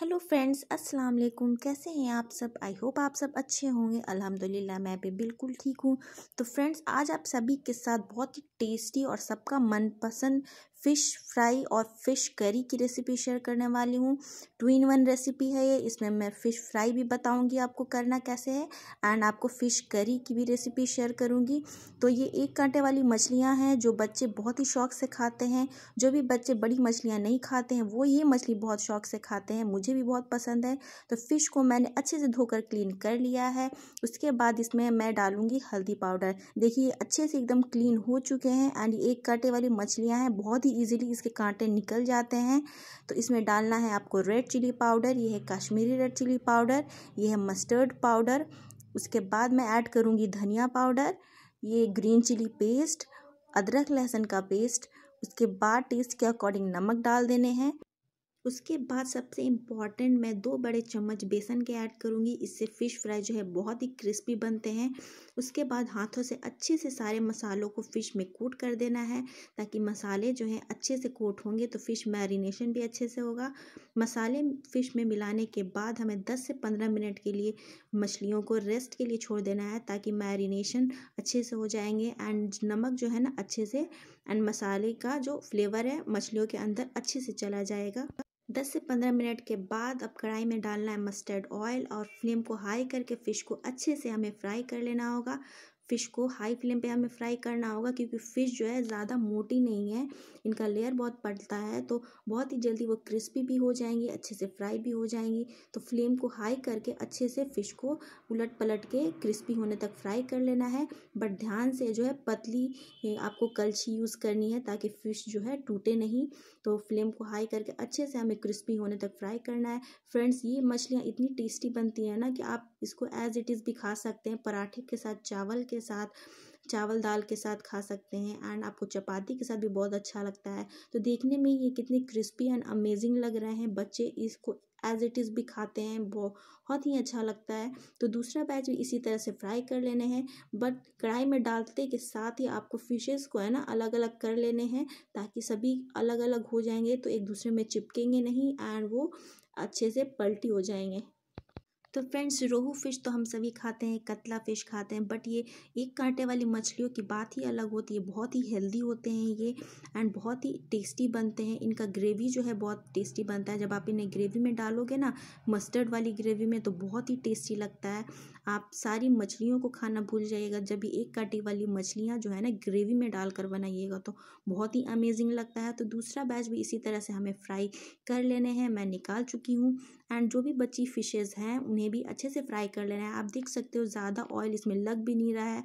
hello friends अस्सलाम वालेकुम कैसे हैं आप सब आई होप आप सब अच्छे होंगे अल्हम्दुलिल्लाह मैं भी बिल्कुल ठीक हूँ तो फ्रेंड्स आज आप सभी के साथ बहुत ही टेस्टी और सबका मनपसंद फ़िश फ्राई और फ़िश करी की रेसिपी शेयर करने वाली हूँ टू इन वन रेसिपी है ये इसमें मैं फ़िश फ्राई भी बताऊँगी आपको करना कैसे है एंड आपको फ़िश करी की भी रेसिपी शेयर करूँगी तो ये एक कांटे वाली मछलियाँ हैं जो बच्चे बहुत ही शौक से खाते हैं जो भी बच्चे बड़ी मछलियाँ नहीं खाते हैं वो ये मछली बहुत शौक से खाते हैं मुझे भी बहुत पसंद है तो फ़िश को मैंने अच्छे से धोकर क्लीन कर लिया है उसके बाद इसमें मैं डालूँगी हल्दी पाउडर देखिए अच्छे से एकदम क्लीन हो चुके हैं एंड एक कांटे वाली मछलियाँ हैं बहुत ही ही इजीली इसके कांटे निकल जाते हैं तो इसमें डालना है आपको रेड चिली पाउडर यह है कश्मीरी रेड चिली पाउडर यह है मस्टर्ड पाउडर उसके बाद मैं ऐड करूँगी धनिया पाउडर ये ग्रीन चिली पेस्ट अदरक लहसुन का पेस्ट उसके बाद टेस्ट के अकॉर्डिंग नमक डाल देने हैं उसके बाद सबसे इम्पॉर्टेंट मैं दो बड़े चम्मच बेसन के ऐड करूँगी इससे फ़िश फ्राई जो है बहुत ही क्रिस्पी बनते हैं उसके बाद हाथों से अच्छे से सारे मसालों को फ़िश में कोट कर देना है ताकि मसाले जो हैं अच्छे से कोट होंगे तो फ़िश मैरिनेशन भी अच्छे से होगा मसाले फ़िश में मिलाने के बाद हमें 10 से 15 मिनट के लिए मछलियों को रेस्ट के लिए छोड़ देना है ताकि मैरिनेशन अच्छे से हो जाएंगे एंड नमक जो है ना अच्छे से एंड मसाले का जो फ्लेवर है मछलियों के अंदर अच्छे से चला जाएगा 10 से 15 मिनट के बाद अब कढ़ाई में डालना है मस्टर्ड ऑयल और फ्लेम को हाई करके फ़िश को अच्छे से हमें फ्राई कर लेना होगा फ़िश को हाई फ्लेम पे हमें फ्राई करना होगा क्योंकि फ़िश जो है ज़्यादा मोटी नहीं है इनका लेयर बहुत पड़ता है तो बहुत ही जल्दी वो क्रिस्पी भी हो जाएंगी अच्छे से फ्राई भी हो जाएंगी तो फ्लेम को हाई करके अच्छे से फ़िश को उलट पलट के क्रिस्पी होने तक फ्राई कर लेना है बट ध्यान से जो है पतली आपको कलछी यूज़ करनी है ताकि फ़िश जो है टूटे नहीं तो फ्लेम को हाई करके अच्छे से हमें क्रिस्पी होने तक फ्राई करना है फ्रेंड्स ये मछलियाँ इतनी टेस्टी बनती हैं ना कि आप इसको एज इट इज़ भी खा सकते हैं पराठे के साथ चावल के साथ चावल दाल के साथ खा सकते हैं एंड आपको चपाती के साथ भी बहुत अच्छा लगता है तो देखने में ये कितने क्रिस्पी एंड अमेजिंग लग रहे हैं बच्चे इसको एज इट इज़ भी खाते हैं बहुत ही अच्छा लगता है तो दूसरा बैच भी इसी तरह से फ्राई कर लेने हैं बट कढ़ाई में डालते के साथ ही आपको फिशेस को है ना अलग अलग कर लेने हैं ताकि सभी अलग अलग हो जाएंगे तो एक दूसरे में चिपकेंगे नहीं एंड वो अच्छे से पलटी हो जाएंगे तो फ्रेंड्स रोहू फिश तो हम सभी खाते हैं कतला फिश खाते हैं बट ये एक कांटे वाली मछलियों की बात ही अलग होती है बहुत ही हेल्दी होते हैं ये एंड बहुत ही टेस्टी बनते हैं इनका ग्रेवी जो है बहुत टेस्टी बनता है जब आप इन्हें ग्रेवी में डालोगे ना मस्टर्ड वाली ग्रेवी में तो बहुत ही टेस्टी लगता है आप सारी मछलियों को खाना भूल जाइएगा जब भी एक कांटे वाली मछलियाँ जो है ना ग्रेवी में डालकर बनाइएगा तो बहुत ही अमेजिंग लगता है तो दूसरा बैच भी इसी तरह से हमें फ्राई कर लेने हैं मैं निकाल चुकी हूँ एंड जो भी बची फिशेज़ हैं इन्हें भी अच्छे से फ्राई कर लेना है आप देख सकते हो ज़्यादा ऑयल इसमें लग भी नहीं रहा है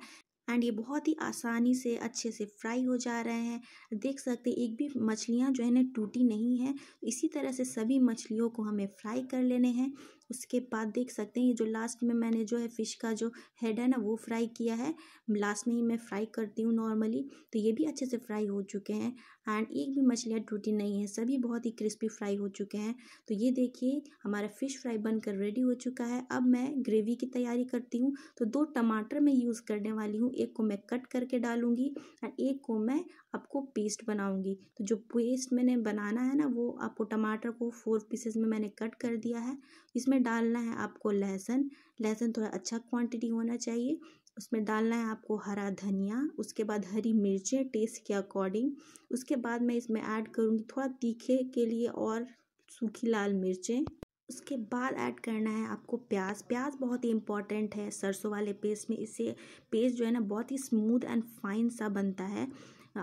एंड ये बहुत ही आसानी से अच्छे से फ्राई हो जा रहे हैं देख सकते एक भी मछलियाँ जो है ना टूटी नहीं है इसी तरह से सभी मछलियों को हमें फ्राई कर लेने हैं उसके बाद देख सकते हैं ये जो लास्ट में मैंने जो है फ़िश का जो हेड है ना वो फ्राई किया है लास्ट में ही मैं फ्राई करती हूँ नॉर्मली तो ये भी अच्छे से फ्राई हो चुके हैं एंड एक भी मछलियाँ टूटी नहीं है सभी बहुत ही क्रिस्पी फ्राई हो चुके हैं तो ये देखिए हमारा फ़िश फ्राई बनकर रेडी हो चुका है अब मैं ग्रेवी की तैयारी करती हूँ तो दो टमाटर मैं यूज़ करने वाली हूँ एक को मैं कट करके डालूँगी एंड एक को मैं आपको पेस्ट बनाऊँगी तो जो पेस्ट मैंने बनाना है ना वो आपको टमाटर को फोर पीसेस में मैंने कट कर दिया है इसमें उसमें डालना है आपको लहसुन लहसुन थोड़ा अच्छा क्वांटिटी होना चाहिए उसमें डालना है आपको हरा धनिया उसके बाद हरी मिर्चें टेस्ट के अकॉर्डिंग उसके बाद मैं इसमें ऐड करूँगी थोड़ा तीखे के लिए और सूखी लाल मिर्चें उसके बाद ऐड करना है आपको प्याज प्याज बहुत ही इम्पॉर्टेंट है सरसों वाले पेस्ट में इससे पेस्ट जो है ना बहुत ही स्मूथ एंड फाइन सा बनता है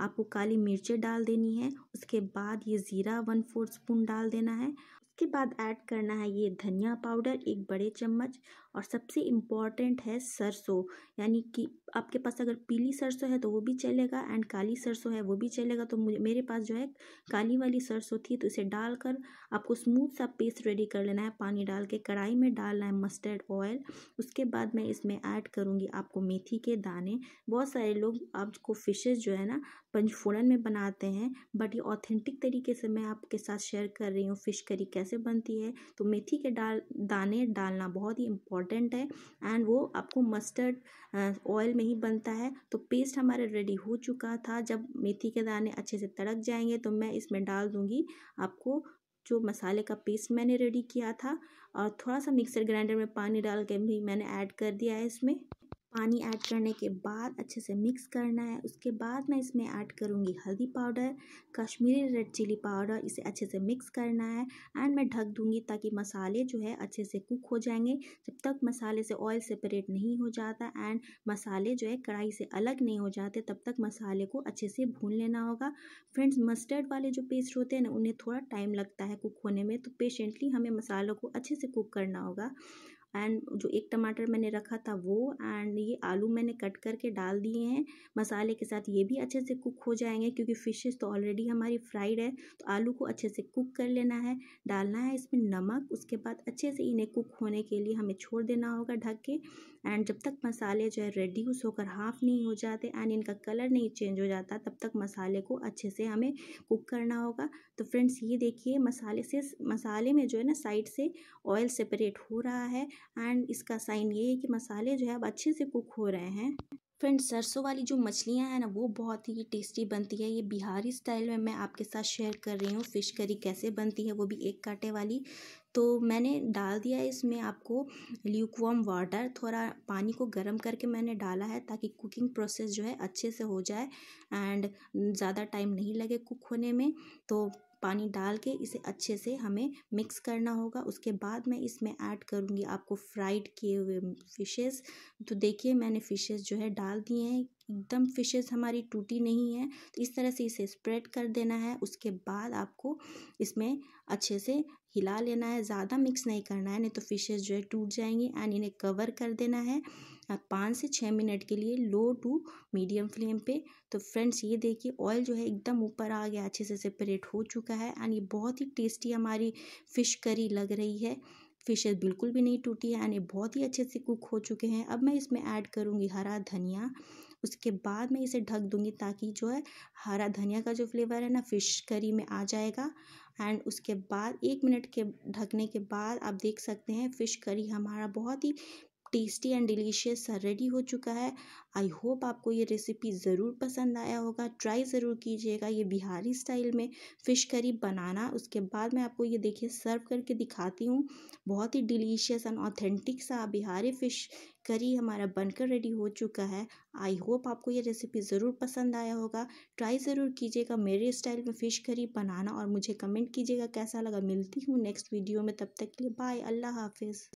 आपको काली मिर्चें डाल देनी है उसके बाद ये ज़ीरा वन फोर स्पून डाल देना है उसके बाद ऐड करना है ये धनिया पाउडर एक बड़े चम्मच और सबसे इम्पॉर्टेंट है सरसों यानी कि आपके पास अगर पीली सरसों है तो वो भी चलेगा एंड काली सरसों है वो भी चलेगा तो मुझे मेरे पास जो है काली वाली सरसों थी तो इसे डालकर आपको स्मूथ सा पेस्ट रेडी कर लेना है पानी डाल के कढ़ाई में डालना है मस्टर्ड ऑयल उसके बाद मैं इसमें ऐड करूँगी आपको मेथी के दाने बहुत सारे लोग आपको फिशेज़ जो है ना पंचफोड़न में बनाते हैं बट ये ऑथेंटिक तरीके से मैं आपके साथ शेयर कर रही हूँ फ़िश करी कैसे कैसे बनती है तो मेथी के डाल दाने डालना बहुत ही इम्पॉर्टेंट है एंड वो आपको मस्टर्ड ऑयल में ही बनता है तो पेस्ट हमारा रेडी हो चुका था जब मेथी के दाने अच्छे से तड़क जाएंगे तो मैं इसमें डाल दूँगी आपको जो मसाले का पेस्ट मैंने रेडी किया था और थोड़ा सा मिक्सर ग्राइंडर में पानी डाल के भी मैंने ऐड कर दिया है इसमें पानी ऐड करने के बाद अच्छे से मिक्स करना है उसके बाद मैं इसमें ऐड करूँगी हल्दी powder Kashmiri red chilli powder इसे अच्छे से मिक्स करना है एंड मैं ढक दूँगी ताकि मसाले जो है अच्छे से कुक हो जाएंगे जब तक मसाले से ऑयल सेपरेट नहीं हो जाता एंड मसाले जो है कढ़ाई से अलग नहीं हो जाते तब तक मसाले को अच्छे से भून लेना होगा फ्रेंड्स मस्टर्ड वाले जो पेस्ट होते हैं ना उन्हें थोड़ा टाइम लगता है कुक होने में तो पेशेंटली हमें मसालों को अच्छे से कुक करना होगा एंड जो एक टमाटर मैंने रखा था वो एंड ये आलू मैंने कट करके डाल दिए हैं मसाले के साथ ये भी अच्छे से कुक हो जाएंगे क्योंकि फिशेस तो ऑलरेडी हमारी फ्राइड है तो आलू को अच्छे से कुक कर लेना है डालना है इसमें नमक उसके बाद अच्छे से इन्हें कुक होने के लिए हमें छोड़ देना होगा ढक के एंड जब तक मसाले जो है रेड्यूस होकर हाफ नहीं हो जाते एंड इनका कलर नहीं चेंज हो जाता तब तक मसाले को अच्छे से हमें कुक करना होगा तो फ्रेंड्स ये देखिए मसाले से मसाले में जो है ना साइड से ऑयल सेपरेट हो रहा है एंड इसका साइन ये है कि मसाले जो है अब अच्छे से कुक हो रहे हैं फ्रेंड सरसों वाली जो मछलियाँ हैं ना वो बहुत ही टेस्टी बनती है ये बिहारी स्टाइल में मैं आपके साथ शेयर कर रही हूँ फ़िश करी कैसे बनती है वो भी एक कांटे वाली तो मैंने डाल दिया है इसमें आपको ल्यूकवम वाटर थोड़ा पानी को गर्म करके मैंने डाला है ताकि कुकिंग प्रोसेस जो है अच्छे से हो जाए एंड ज़्यादा टाइम नहीं लगे कुक होने में तो पानी डाल के इसे अच्छे से हमें मिक्स करना होगा उसके बाद मैं इसमें ऐड करूँगी आपको फ्राइड किए हुए फ़िशेज़ तो देखिए मैंने फ़िशेज़ जो है डाल दिए हैं एकदम फिशेस हमारी टूटी नहीं है तो इस तरह से इसे स्प्रेड कर देना है उसके बाद आपको इसमें अच्छे से हिला लेना है ज़्यादा मिक्स नहीं करना है नहीं तो फिशेस जो है टूट जाएंगी एंड इन्हें कवर कर देना है पाँच से छः मिनट के लिए लो टू मीडियम फ्लेम पे तो फ्रेंड्स ये देखिए ऑयल जो है एकदम ऊपर आ गया अच्छे से सेपरेट हो चुका है एंड ये बहुत ही टेस्टी हमारी फ़िश करी लग रही है फिशेज बिल्कुल भी नहीं टूटी है एंड ये बहुत ही अच्छे से कुक हो चुके हैं अब मैं इसमें ऐड करूँगी हरा धनिया उसके बाद मैं इसे ढक दूंगी ताकि जो है हरा धनिया का जो फ्लेवर है ना फ़िश करी में आ जाएगा एंड उसके बाद एक मिनट के ढकने के बाद आप देख सकते हैं फ़िश करी हमारा बहुत ही टेस्टी एंड डिलीशियस रेडी हो चुका है आई होप आपको ये रेसिपी ज़रूर पसंद आया होगा ट्राई ज़रूर कीजिएगा ये बिहारी स्टाइल में फ़िश करी बनाना उसके बाद मैं आपको ये देखिए सर्व करके दिखाती हूँ बहुत ही डिलीशियस एंड ऑथेंटिक सा बिहारी फ़िश करी हमारा बनकर रेडी हो चुका है आई होप आपको ये रेसिपी ज़रूर पसंद आया होगा ट्राई ज़रूर कीजिएगा मेरे स्टाइल में फ़िश करी बनाना और मुझे कमेंट कीजिएगा कैसा लगा मिलती हूँ नेक्स्ट वीडियो में तब तक के लिए बाय अल्लाह हाफिज़